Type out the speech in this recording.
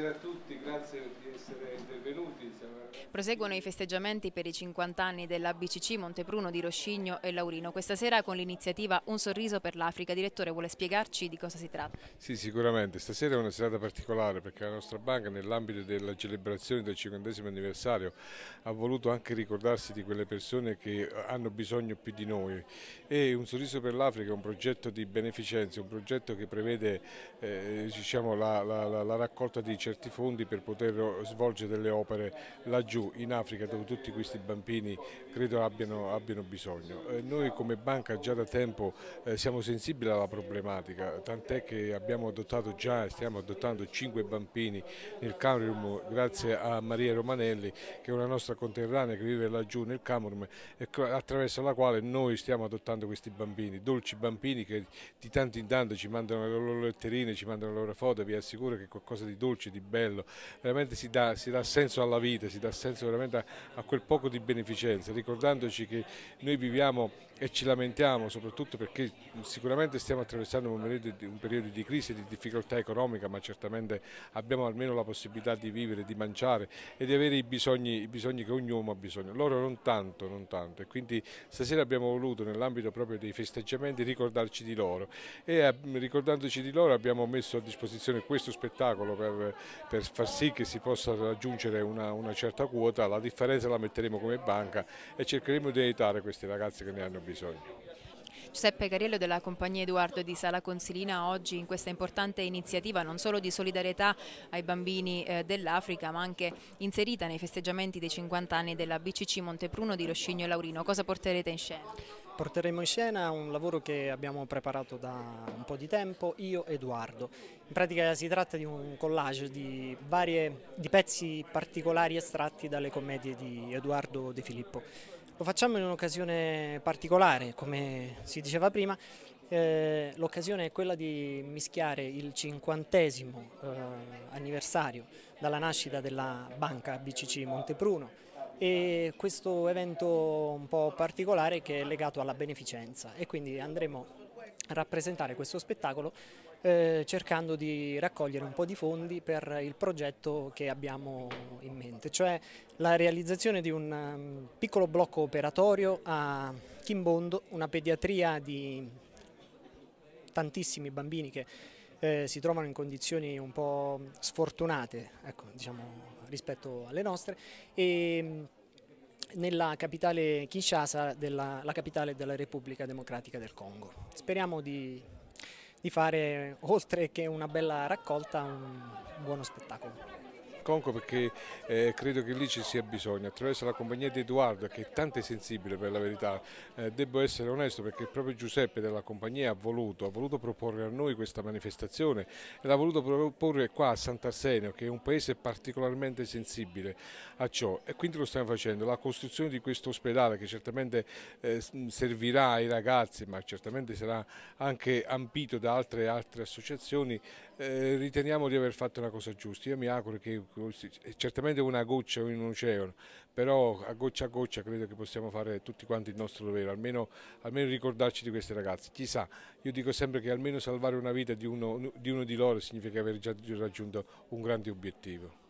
Buonasera a tutti, grazie di essere intervenuti. Proseguono i festeggiamenti per i 50 anni dell'ABCC Montepruno di Roscigno e Laurino. Questa sera con l'iniziativa Un sorriso per l'Africa. Direttore, vuole spiegarci di cosa si tratta? Sì, sicuramente. Stasera è una serata particolare perché la nostra banca nell'ambito della celebrazione del 50 anniversario ha voluto anche ricordarsi di quelle persone che hanno bisogno più di noi e Un sorriso per l'Africa è un progetto di beneficenza, un progetto che prevede eh, diciamo, la, la, la, la raccolta di 100 certi fondi per poter eh, svolgere delle opere laggiù in Africa dove tutti questi bambini credo abbiano, abbiano bisogno. Eh, noi come banca già da tempo eh, siamo sensibili alla problematica, tant'è che abbiamo adottato già, stiamo adottando cinque bambini nel Camerun grazie a Maria Romanelli che è una nostra conterranea che vive laggiù nel Camerun e attraverso la quale noi stiamo adottando questi bambini, dolci bambini che di tanto in tanto ci mandano le loro letterine, ci mandano le loro foto, vi assicuro che qualcosa di dolce dolce, di bello, veramente si dà, si dà senso alla vita, si dà senso veramente a, a quel poco di beneficenza, ricordandoci che noi viviamo e ci lamentiamo soprattutto perché sicuramente stiamo attraversando un periodo, di, un periodo, di crisi, di difficoltà economica, ma certamente abbiamo almeno la possibilità di vivere, di mangiare e di avere i bisogni, i bisogni che ogni uomo ha bisogno. Loro non tanto, non tanto. E quindi stasera abbiamo voluto nell'ambito proprio dei festeggiamenti ricordarci di loro e ehm, ricordandoci di loro abbiamo messo a disposizione questo spettacolo per per far sì che si possa raggiungere una, una certa quota, la differenza la metteremo come banca e cercheremo di aiutare questi ragazzi che ne hanno bisogno. Giuseppe Cariello della compagnia Edoardo di Sala Consilina oggi in questa importante iniziativa non solo di solidarietà ai bambini eh, dell'Africa ma anche inserita nei festeggiamenti dei 50 anni della BCC Montepruno di Roscigno e Laurino. Cosa porterete in scena? Porteremo in scena un lavoro che abbiamo preparato da un po' di tempo, io e Edoardo. In pratica si tratta di un collage di, varie, di pezzi particolari estratti dalle commedie di Edoardo De Filippo. Lo facciamo in un'occasione particolare, come si diceva prima, eh, l'occasione è quella di mischiare il cinquantesimo eh, anniversario dalla nascita della banca BCC Montepruno e questo evento un po' particolare che è legato alla beneficenza e quindi andremo a rappresentare questo spettacolo eh, cercando di raccogliere un po' di fondi per il progetto che abbiamo in mente, cioè la realizzazione di un um, piccolo blocco operatorio a Chimbondo, una pediatria di tantissimi bambini che eh, si trovano in condizioni un po' sfortunate, ecco, diciamo rispetto alle nostre e mm, nella capitale Kinshasa, della, la capitale della Repubblica Democratica del Congo. Speriamo di, di fare, oltre che una bella raccolta, un buono spettacolo. Asconco perché eh, credo che lì ci sia bisogno. Attraverso la compagnia di Edoardo, che è tanto sensibile per la verità, eh, devo essere onesto perché proprio Giuseppe della compagnia ha voluto, ha voluto proporre a noi questa manifestazione e l'ha voluto proporre qua a Sant'Arsenio, che è un paese particolarmente sensibile a ciò. E quindi lo stiamo facendo. La costruzione di questo ospedale che certamente eh, servirà ai ragazzi, ma certamente sarà anche ampito da altre, altre associazioni, eh, riteniamo di aver fatto una cosa giusta. Io mi auguro che certamente una goccia in un oceano, però a goccia a goccia credo che possiamo fare tutti quanti il nostro dovere, almeno, almeno ricordarci di questi ragazzi. Chissà, io dico sempre che almeno salvare una vita di uno di, uno di loro significa aver già raggiunto un grande obiettivo.